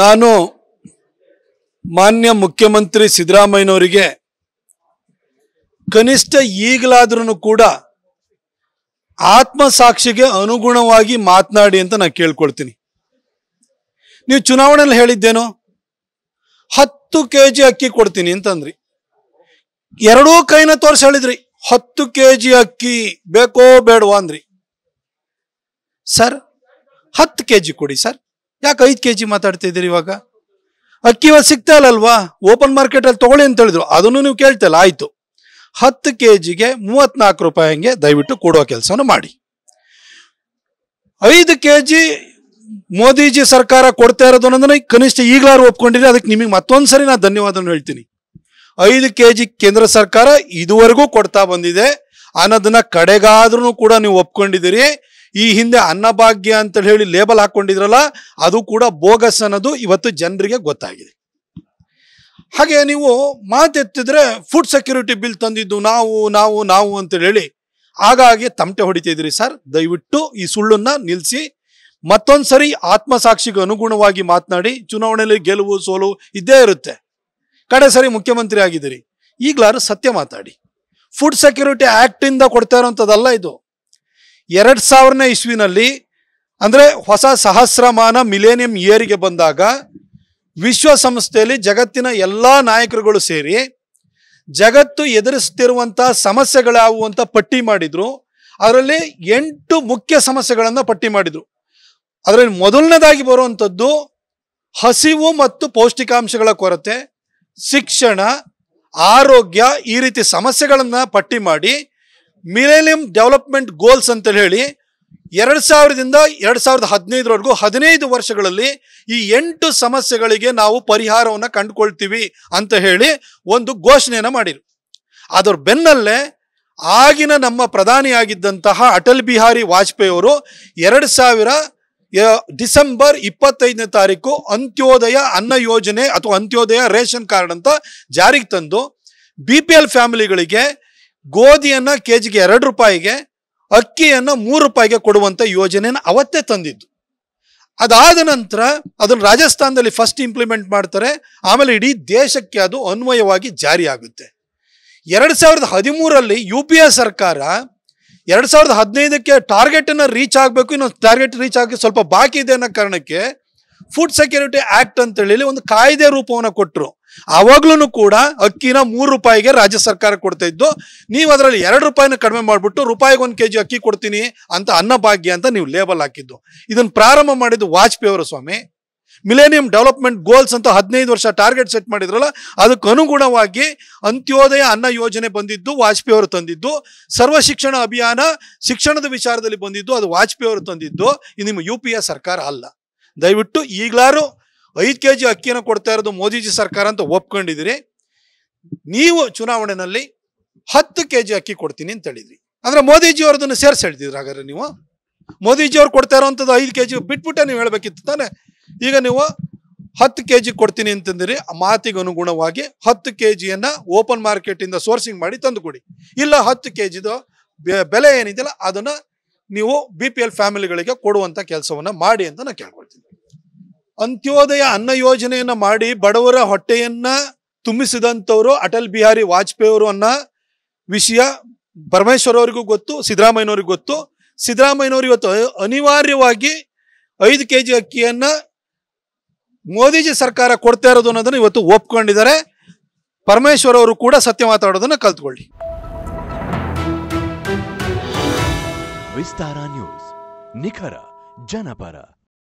ನಾನು ಮಾನ್ಯ ಮುಖ್ಯಮಂತ್ರಿ ಸಿದ್ದರಾಮಯ್ಯನವರಿಗೆ ಕನಿಷ್ಠ ಈಗಲಾದ್ರೂ ಕೂಡ ಆತ್ಮಸಾಕ್ಷಿಗೆ ಅನುಗುಣವಾಗಿ ಮಾತನಾಡಿ ಅಂತ ನಾನು ಕೇಳ್ಕೊಳ್ತೀನಿ ನೀವು ಚುನಾವಣೆಯಲ್ಲಿ ಹೇಳಿದ್ದೇನೋ ಹತ್ತು ಕೆ ಜಿ ಅಕ್ಕಿ ಕೊಡ್ತೀನಿ ಅಂತಂದ್ರಿ ಎರಡೂ ಕೈನ ತೋರಿಸಿ ಹೇಳಿದ್ರಿ ಹತ್ತು ಕೆ ಜಿ ಅಕ್ಕಿ ಬೇಕೋ ಬೇಡವಾ ಅಂದ್ರಿ ಸರ್ ಹತ್ತು ಕೆ ಜಿ ಕೊಡಿ ಸರ್ ಯಾಕೆ ಐದು ಕೆ ಜಿ ಮಾತಾಡ್ತಾ ಇದ್ದೀರಿ ಇವಾಗ ಅಕ್ಕಿ ಸಿಗ್ತಾ ಸಿಗ್ತಾ ಇಲ್ಲಲ್ವಾ ಓಪನ್ ಮಾರ್ಕೆಟಲ್ಲಿ ತೊಗೊಳ್ಳಿ ಅಂತ ಹೇಳಿದ್ರು ಅದನ್ನು ನೀವು ಕೇಳ್ತಲ್ಲ ಆಯಿತು ಹತ್ತು ಕೆ ಜಿಗೆ ಮೂವತ್ನಾಲ್ಕು ರೂಪಾಯಿ ಹಂಗೆ ದಯವಿಟ್ಟು ಕೊಡೋ ಕೆಲಸನೂ ಮಾಡಿ ಐದು ಕೆ ಜಿ ಮೋದಿಜಿ ಸರ್ಕಾರ ಕೊಡ್ತಾ ಇರೋದು ಅನ್ನೋದನ್ನ ಕನಿಷ್ಠ ಈಗಲಾರು ಒಪ್ಕೊಂಡಿರಿ ಅದಕ್ಕೆ ನಿಮಗೆ ಸರಿ ನಾನು ಧನ್ಯವಾದವನ್ನು ಹೇಳ್ತೀನಿ ಐದು ಕೆ ಜಿ ಕೇಂದ್ರ ಸರ್ಕಾರ ಇದುವರೆಗೂ ಕೊಡ್ತಾ ಬಂದಿದೆ ಅನ್ನೋದನ್ನ ಕಡೆಗಾದ್ರೂ ಕೂಡ ನೀವು ಒಪ್ಕೊಂಡಿದ್ದೀರಿ ಈ ಹಿಂದೆ ಅನ್ನಭಾಗ್ಯ ಅಂತ ಹೇಳಿ ಲೇಬಲ್ ಹಾಕೊಂಡಿದ್ರಲ್ಲ ಅದು ಕೂಡ ಬೋಗಸ್ ಅನ್ನೋದು ಇವತ್ತು ಜನರಿಗೆ ಗೊತ್ತಾಗಿದೆ ಹಾಗೆ ನೀವು ಮಾತೆತ್ತಿದ್ರೆ ಫುಡ್ ಸೆಕ್ಯೂರಿಟಿ ಬಿಲ್ ತಂದಿದ್ದು ನಾವು ನಾವು ನಾವು ಅಂತ ಹೇಳಿ ಹಾಗಾಗಿ ತಮಟೆ ಹೊಡಿತಿದ್ರಿ ಸರ್ ದಯವಿಟ್ಟು ಈ ಸುಳ್ಳನ್ನ ನಿಲ್ಲಿಸಿ ಮತ್ತೊಂದ್ಸರಿ ಆತ್ಮಸಾಕ್ಷಿಗೆ ಅನುಗುಣವಾಗಿ ಮಾತನಾಡಿ ಚುನಾವಣೆಯಲ್ಲಿ ಗೆಲುವು ಸೋಲು ಇದ್ದೇ ಇರುತ್ತೆ ಕಡೆ ಸರಿ ಮುಖ್ಯಮಂತ್ರಿ ಆಗಿದ್ದೀರಿ ಈಗಲಾರು ಸತ್ಯ ಮಾತಾಡಿ ಫುಡ್ ಸೆಕ್ಯೂರಿಟಿ ಆ್ಯಕ್ಟಿಂದ ಕೊಡ್ತಾ ಇರೋಂಥದ್ದಲ್ಲ ಇದು ಎರಡು ಸಾವಿರನೇ ಇಸ್ವಿನಲ್ಲಿ ಅಂದರೆ ಹೊಸ ಸಹಸ್ರಮಾನ ಮಿಲೇನಿಯಂ ಇಯರಿಗೆ ಬಂದಾಗ ವಿಶ್ವಸಂಸ್ಥೆಯಲ್ಲಿ ಜಗತ್ತಿನ ಎಲ್ಲ ನಾಯಕರುಗಳು ಸೇರಿ ಜಗತ್ತು ಎದುರಿಸ್ತಿರುವಂಥ ಸಮಸ್ಯೆಗಳಾವು ಅಂತ ಪಟ್ಟಿ ಮಾಡಿದರು ಅದರಲ್ಲಿ ಎಂಟು ಮುಖ್ಯ ಸಮಸ್ಯೆಗಳನ್ನು ಪಟ್ಟಿ ಮಾಡಿದರು ಅದರಲ್ಲಿ ಮೊದಲನೇದಾಗಿ ಬರುವಂಥದ್ದು ಹಸಿವು ಮತ್ತು ಪೌಷ್ಟಿಕಾಂಶಗಳ ಕೊರತೆ ಶಿಕ್ಷಣ ಆರೋಗ್ಯ ಈ ರೀತಿ ಸಮಸ್ಯೆಗಳನ್ನು ಪಟ್ಟಿ ಮಾಡಿ ಮಿಲೇನಿಯಂ ಡೆವಲಪ್ಮೆಂಟ್ ಗೋಲ್ಸ್ ಅಂತ ಹೇಳಿ ಎರಡು ಸಾವಿರದಿಂದ ಎರಡು ಸಾವಿರದ ಹದಿನೈದರವರೆಗೂ ಹದಿನೈದು ವರ್ಷಗಳಲ್ಲಿ ಈ ಎಂಟು ಸಮಸ್ಯೆಗಳಿಗೆ ನಾವು ಪರಿಹಾರವನ್ನು ಕಂಡುಕೊಳ್ತೀವಿ ಅಂತ ಹೇಳಿ ಒಂದು ಘೋಷಣೆಯನ್ನು ಮಾಡಿರು ಅದರ ಬೆನ್ನಲ್ಲೇ ಆಗಿನ ನಮ್ಮ ಪ್ರಧಾನಿಯಾಗಿದ್ದಂತಹ ಅಟಲ್ ಬಿಹಾರಿ ವಾಜಪೇಯಿ ಅವರು ಎರಡು ಸಾವಿರ ಡಿಸೆಂಬರ್ ಇಪ್ಪತ್ತೈದನೇ ತಾರೀಕು ಅಂತ್ಯೋದಯ ಅನ್ನ ಯೋಜನೆ ಅಥವಾ ಅಂತ್ಯೋದಯ ರೇಷನ್ ಕಾರ್ಡ್ ಅಂತ ಜಾರಿಗೆ ತಂದು ಬಿ ಪಿ ಎಲ್ ಫ್ಯಾಮಿಲಿಗಳಿಗೆ ಗೋಧಿಯನ್ನ ಜಿಗೆ ಎರಡು ರೂಪಾಯಿಗೆ ಅಕ್ಕಿಯನ್ನ ಮೂರು ರೂಪಾಯಿಗೆ ಕೊಡುವಂತ ಯೋಜನೆಯನ್ನು ಅವತ್ತೇ ತಂದಿದ್ದು ಅದಾದ ನಂತರ ಅದನ್ನು ರಾಜಸ್ಥಾನದಲ್ಲಿ ಫಸ್ಟ್ ಇಂಪ್ಲಿಮೆಂಟ್ ಮಾಡ್ತಾರೆ ಆಮೇಲೆ ಇಡೀ ದೇಶಕ್ಕೆ ಅದು ಅನ್ವಯವಾಗಿ ಜಾರಿ ಆಗುತ್ತೆ ಎರಡು ಸಾವಿರದ ಹದಿಮೂರಲ್ಲಿ ಯು ಪಿ ಎ ಸರ್ಕಾರ ಎರಡು ಸಾವಿರದ ಹದಿನೈದಕ್ಕೆ ಟಾರ್ಗೆಟನ್ನು ರೀಚ್ ಆಗಬೇಕು ಇನ್ನೊಂದು ಟಾರ್ಗೆಟ್ ರೀಚ್ ಆಗಿ ಸ್ವಲ್ಪ ಬಾಕಿ ಇದೆ ಅನ್ನೋ ಕಾರಣಕ್ಕೆ ಫುಡ್ ಸೆಕ್ಯೂರಿಟಿ ಆ್ಯಕ್ಟ್ ಅಂತೇಳಿ ಒಂದು ಕಾಯ್ದೆ ರೂಪವನ್ನು ಕೊಟ್ಟರು ಆವಾಗ್ಲೂ ಕೂಡ ಅಕ್ಕಿನ ಮೂರು ರೂಪಾಯಿಗೆ ರಾಜ್ಯ ಸರ್ಕಾರ ಕೊಡ್ತಾ ಇದ್ದು ನೀವು ಅದರಲ್ಲಿ ಎರಡು ರೂಪಾಯಿನ ಕಡಿಮೆ ಮಾಡಿಬಿಟ್ಟು ರೂಪಾಯಿಗೆ ಒಂದು ಕೆ ಜಿ ಅಕ್ಕಿ ಕೊಡ್ತೀನಿ ಅಂತ ಅನ್ನಭಾಗ್ಯ ಅಂತ ನೀವು ಲೇಬಲ್ ಹಾಕಿದ್ದು ಇದನ್ನು ಪ್ರಾರಂಭ ಮಾಡಿದ್ದು ವಾಜಪೇಯಿ ಅವರು ಸ್ವಾಮಿ ಮಿಲೇನಿಯಂ ಡೆವಲಪ್ಮೆಂಟ್ ಗೋಲ್ಸ್ ಅಂತ ಹದಿನೈದು ವರ್ಷ ಟಾರ್ಗೆಟ್ ಸೆಟ್ ಮಾಡಿದ್ರಲ್ಲ ಅದಕ್ಕೆ ಅನುಗುಣವಾಗಿ ಅಂತ್ಯೋದಯ ಅನ್ನ ಯೋಜನೆ ಬಂದಿದ್ದು ವಾಜಪೇಯಿ ಅವರು ತಂದಿದ್ದು ಸರ್ವ ಶಿಕ್ಷಣ ಅಭಿಯಾನ ಶಿಕ್ಷಣದ ವಿಚಾರದಲ್ಲಿ ಬಂದಿದ್ದು ಅದು ವಾಜಪೇಯಿ ಅವರು ತಂದಿದ್ದು ಇದು ನಿಮ್ಮ ಯು ಪಿ ಎ ಸರ್ಕಾರ ಅಲ್ಲ ದಯವಿಟ್ಟು ಈಗಲಾರು ಐದು ಕೆ ಜಿ ಅಕ್ಕಿಯನ್ನು ಕೊಡ್ತಾ ಇರೋದು ಮೋದಿಜಿ ಸರ್ಕಾರ ಅಂತ ಒಪ್ಕೊಂಡಿದಿರಿ ನೀವು ಚುನಾವಣೆಯಲ್ಲಿ ಹತ್ತು ಕೆ ಜಿ ಅಕ್ಕಿ ಕೊಡ್ತೀನಿ ಅಂತ ಹೇಳಿದ್ರಿ ಅಂದ್ರೆ ಮೋದಿಜಿ ಅವ್ರದನ್ನು ಸೇರಿಸಿ ಹೇಳಿದ್ರು ಹಾಗಾದ್ರೆ ನೀವು ಮೋದಿಜಿ ಅವ್ರು ಕೊಡ್ತಾ ಇರೋವಂಥದ್ದು ಐದು ಕೆ ಜಿ ಬಿಟ್ಬಿಟ್ಟೆ ನೀವು ಹೇಳಬೇಕಿತ್ತು ತಾನೆ ಈಗ ನೀವು ಹತ್ತು ಕೆ ಜಿ ಕೊಡ್ತೀನಿ ಅಂತಂದಿರಿ ಮಾತಿಗೆ ಅನುಗುಣವಾಗಿ ಹತ್ತು ಕೆ ಜಿಯನ್ನು ಓಪನ್ ಮಾರ್ಕೆಟಿಂದ ಸೋರ್ಸಿಂಗ್ ಮಾಡಿ ತಂದು ಕೊಡಿ ಇಲ್ಲ ಹತ್ತು ಕೆ ಜಿದು ಬೆಲೆ ಏನಿದೆಯಲ್ಲ ಅದನ್ನು ನೀವು ಬಿ ಪಿ ಎಲ್ ಫ್ಯಾಮಿಲಿಗಳಿಗೆ ಕೊಡುವಂಥ ಕೆಲಸವನ್ನು ಮಾಡಿ ಅಂತ ನಾನು ಕೇಳ್ಕೊಳ್ತೀನಿ ಅಂತ್ಯೋದಯ ಅನ್ನ ಯೋಜನೆಯನ್ನ ಮಾಡಿ ಬಡವರ ಹೊಟ್ಟೆಯನ್ನ ತುಂಬಿಸಿದಂಥವ್ರು ಅಟಲ್ ಬಿಹಾರಿ ವಾಜಪೇಯಿ ಅವರು ಅನ್ನ ವಿಷಯ ಪರಮೇಶ್ವರ್ ಅವರಿಗೂ ಗೊತ್ತು ಸಿದ್ದರಾಮಯ್ಯವ್ರಿಗೂ ಗೊತ್ತು ಸಿದ್ದರಾಮಯ್ಯನವರು ಇವತ್ತು ಅನಿವಾರ್ಯವಾಗಿ ಐದು ಕೆ ಜಿ ಅಕ್ಕಿಯನ್ನ ಮೋದಿಜಿ ಸರ್ಕಾರ ಕೊಡ್ತಾ ಇರೋದು ಅನ್ನೋದನ್ನ ಇವತ್ತು ಒಪ್ಕೊಂಡಿದ್ದಾರೆ ಪರಮೇಶ್ವರ್ ಅವರು ಕೂಡ ಸತ್ಯ ಮಾತಾಡೋದನ್ನ ಕಲ್ತ್ಕೊಳ್ಳಿ ವಿಸ್ತಾರ ನ್ಯೂಸ್ ನಿಖರ ಜನಪರ